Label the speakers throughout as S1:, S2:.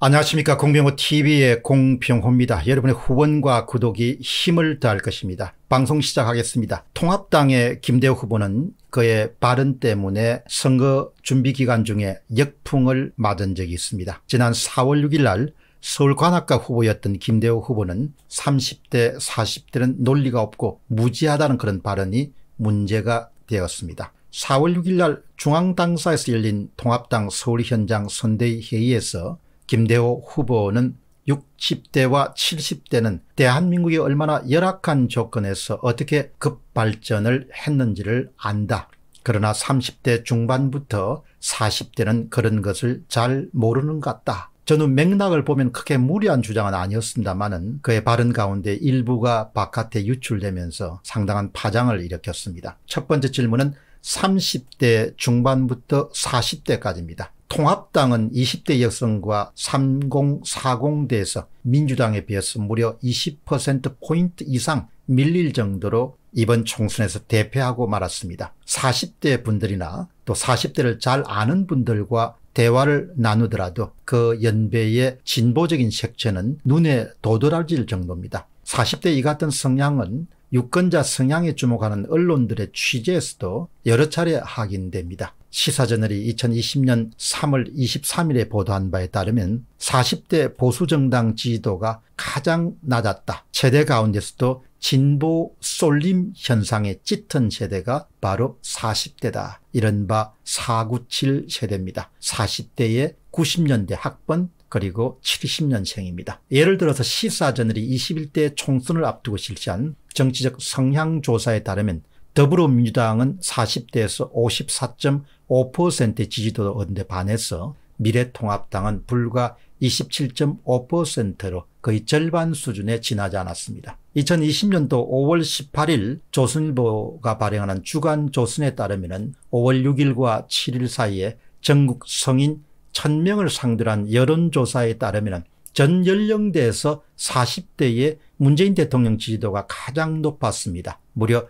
S1: 안녕하십니까 공병호TV의 공병호입니다. 여러분의 후원과 구독이 힘을 더할 것입니다. 방송 시작하겠습니다. 통합당의 김대호 후보는 그의 발언 때문에 선거 준비 기간 중에 역풍을 맞은 적이 있습니다. 지난 4월 6일 날 서울 관악가 후보였던 김대호 후보는 30대 40대는 논리가 없고 무지하다는 그런 발언이 문제가 되었습니다. 4월 6일 날 중앙당사에서 열린 통합당 서울 현장 선대위 회의에서 김대호 후보는 60대와 70대는 대한민국이 얼마나 열악한 조건에서 어떻게 급발전을 했는지를 안다. 그러나 30대 중반부터 40대는 그런 것을 잘 모르는 것 같다. 저는 맥락을 보면 크게 무리한 주장은 아니었습니다만은 그의 발언 가운데 일부가 바깥에 유출되면서 상당한 파장을 일으켰습니다. 첫 번째 질문은 30대 중반부터 40대까지입니다. 통합당은 20대 여성과 3040대에서 민주당에 비해서 무려 20%포인트 이상 밀릴 정도로 이번 총선에서 대패하고 말았습니다. 40대 분들이나 또 40대를 잘 아는 분들과 대화를 나누더라도 그 연배의 진보적인 색채는 눈에 도드라질 정도입니다. 40대 이 같은 성향은 유권자 성향에 주목하는 언론들의 취재에서도 여러 차례 확인됩니다. 시사저널이 2020년 3월 23일에 보도한 바에 따르면 40대 보수정당 지지도가 가장 낮았다. 세대 가운데서도 진보 쏠림 현상에 짙은 세대가 바로 40대다. 이른바 497 세대입니다. 40대의 90년대 학번 그리고 70년생입니다. 예를 들어서 시사저널이 21대 총선을 앞두고 실시한 정치적 성향 조사에 따르면 더불어민주당은 40대에서 54.5% 지지도에 반해서 미래통합당은 불과 27.5%로 거의 절반 수준에 지나지 않았습니다. 2020년도 5월 18일 조선일보가 발행하는 주간 조선에 따르면 5월 6일과 7일 사이에 전국 성인 1000명을 상대로 한 여론조사에 따르면 전 연령대에서 40대의 문재인 대통령 지지도가 가장 높았습니다. 무려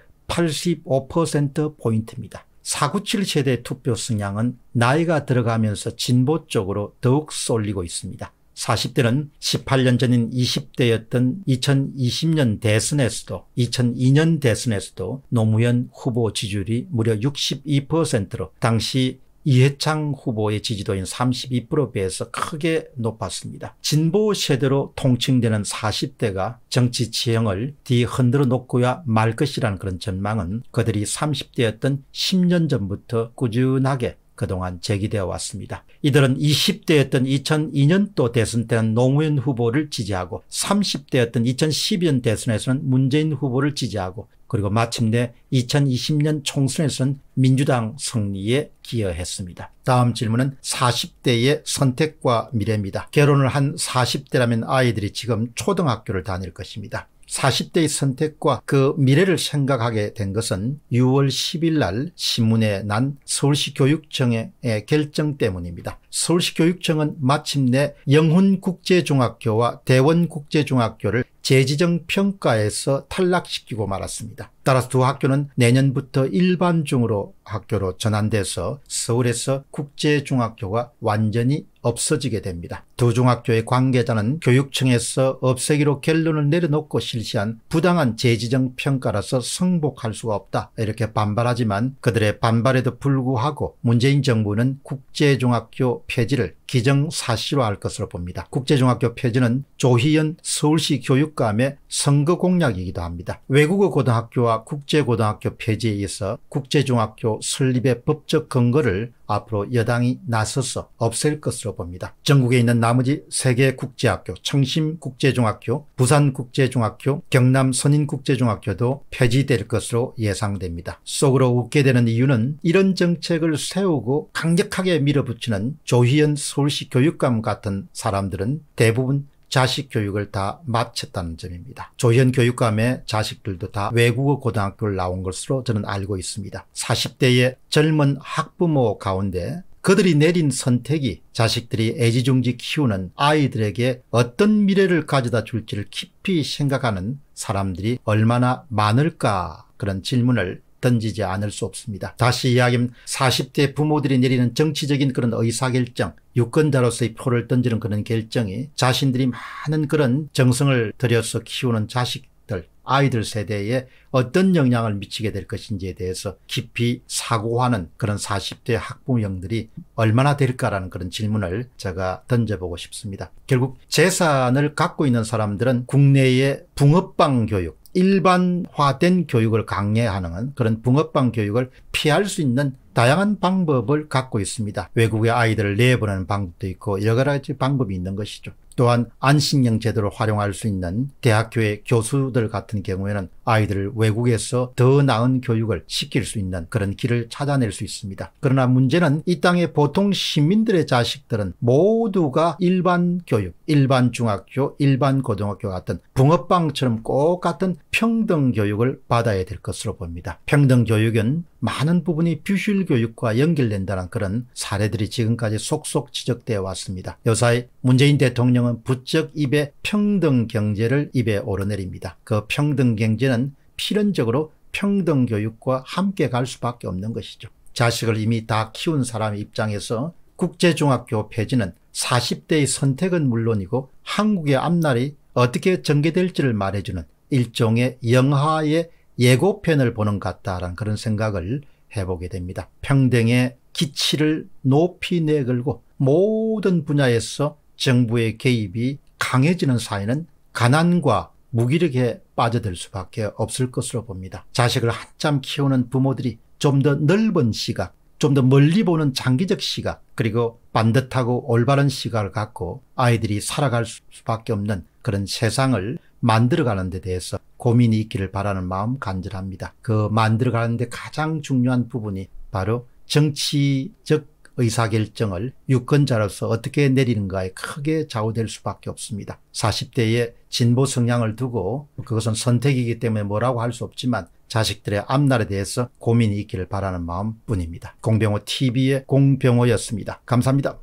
S1: 85%포인트입니다. 497 세대 투표 성향은 나이가 들어가면서 진보 쪽으로 더욱 쏠리고 있습니다. 40대는 18년 전인 20대였던 2020년 대선에서도 2002년 대선에서도 노무현 후보 지지율이 무려 62%로 당시 이해창 후보의 지지도인 32% 배에서 크게 높았습니다. 진보 세대로 통칭되는 40대가 정치 지형을 뒤흔들어 놓고야 말 것이라는 그런 전망은 그들이 30대였던 10년 전부터 꾸준하게 그동안 제기되어 왔습니다. 이들은 20대였던 2002년도 대선 때는 노무현 후보를 지지하고 30대였던 2012년 대선에서는 문재인 후보를 지지하고 그리고 마침내 2020년 총선에선 민주당 승리에 기여했습니다. 다음 질문은 40대의 선택과 미래입니다. 결혼을 한 40대라면 아이들이 지금 초등학교를 다닐 것입니다. 40대의 선택과 그 미래를 생각하게 된 것은 6월 10일 날 신문에 난 서울시 교육청의 결정 때문입니다. 서울시 교육청은 마침내 영훈국제중학교와 대원국제중학교를 재지정 평가에서 탈락시키고 말았습니다. 따라서 두 학교는 내년부터 일반 중으로 학교로 전환돼서 서울에서 국제중학교가 완전히 없어지게 됩니다. 두 중학교의 관계자는 교육청에서 없애기로 결론을 내려놓고 실시한 부당한 재지정 평가라서 승복할 수가 없다 이렇게 반발하지만 그들의 반발에도 불구하고 문재인 정부는 국제중학교 폐지를 기정사실화할 것으로 봅니다. 국제중학교 폐지는 조희연 서울시 교육감의 선거 공약이기도 합니다. 외국어 고등학교와 국제고등학교 폐지에 의어서 국제중학교 설립의 법적 근거를 앞으로 여당이 나서서 없앨 것으로 봅니다. 전국에 있는 나머지 세개 국제학교, 청심국제중학교, 부산국제중학교, 경남선인국제중학교도 폐지될 것으로 예상됩니다. 속으로 웃게 되는 이유는 이런 정책을 세우고 강력하게 밀어붙이는 조희연 서 서울시 교육감 같은 사람들은 대부분 자식 교육을 다 마쳤다는 점입니다. 조현 교육감의 자식들도 다 외국어 고등학교를 나온 것으로 저는 알고 있습니다. 40대의 젊은 학부모 가운데 그들이 내린 선택이 자식들이 애지중지 키우는 아이들에게 어떤 미래를 가져다 줄지를 깊이 생각하는 사람들이 얼마나 많을까 그런 질문을 던지지 않을 수 없습니다. 다시 이야기하면 40대 부모들이 내리는 정치적인 그런 의사결정 유권자로서의 표를 던지는 그런 결정이 자신들이 많은 그런 정성을 들여서 키우는 자식들 아이들 세대에 어떤 영향을 미치게 될 것인지에 대해서 깊이 사고하는 그런 40대 학부형들이 얼마나 될까라는 그런 질문을 제가 던져보고 싶습니다. 결국 재산을 갖고 있는 사람들은 국내의 붕어빵 교육 일반화된 교육을 강요하는 그런 붕어빵 교육을 피할 수 있는 다양한 방법을 갖고 있습니다. 외국의 아이들을 내보내는 방법도 있고 여러 가지 방법이 있는 것이죠. 또한 안식령 제도를 활용할 수 있는 대학교의 교수들 같은 경우에는 아이들을 외국에서 더 나은 교육을 시킬 수 있는 그런 길을 찾아낼 수 있습니다. 그러나 문제는 이 땅의 보통 시민들의 자식들은 모두가 일반 교육, 일반 중학교, 일반 고등학교 같은 붕어빵처럼 꼭 같은 평등 교육을 받아야 될 것으로 봅니다. 평등 교육은 많은 부분이 뷰실 교육과 연결된다는 그런 사례들이 지금까지 속속 지적되어 왔습니다. 여사의 문재인 대통령은 부쩍 입에 평등 경제를 입에 오르내립니다. 그 평등 경제는 필연적으로 평등 교육과 함께 갈 수밖에 없는 것이죠. 자식을 이미 다 키운 사람의 입장에서 국제중학교 폐지는 40대의 선택은 물론이고 한국의 앞날이 어떻게 전개될지를 말해주는 일종의 영하의 예고편을 보는 것 같다라는 그런 생각을 해보게 됩니다. 평등의 기치를 높이 내걸고 모든 분야에서 정부의 개입이 강해지는 사회는 가난과 무기력의 빠져들 수밖에 없을 것으로 봅니다. 자식을 한참 키우는 부모들이 좀 더 넓은 시각, 좀 더 멀리 보는 장기적 시각, 그리고 반듯하고 올바른 시각을 갖고 아이들이 살아갈 수밖에 없는 그런 세상을 만들어가는 데 대해서 고민이 있기를 바라는 마음 간절합니다. 그 만들어가는 데 가장 중요한 부분이 바로 정치적 의사결정을 유권자로서 어떻게 내리는가에 크게 좌우될 수밖에 없습니다. 40대의 진보 성향을 두고 그것은 선택이기 때문에 뭐라고 할 수 없지만 자식들의 앞날에 대해서 고민이 있기를 바라는 마음뿐입니다. 공병호 TV의 공병호였습니다. 감사합니다.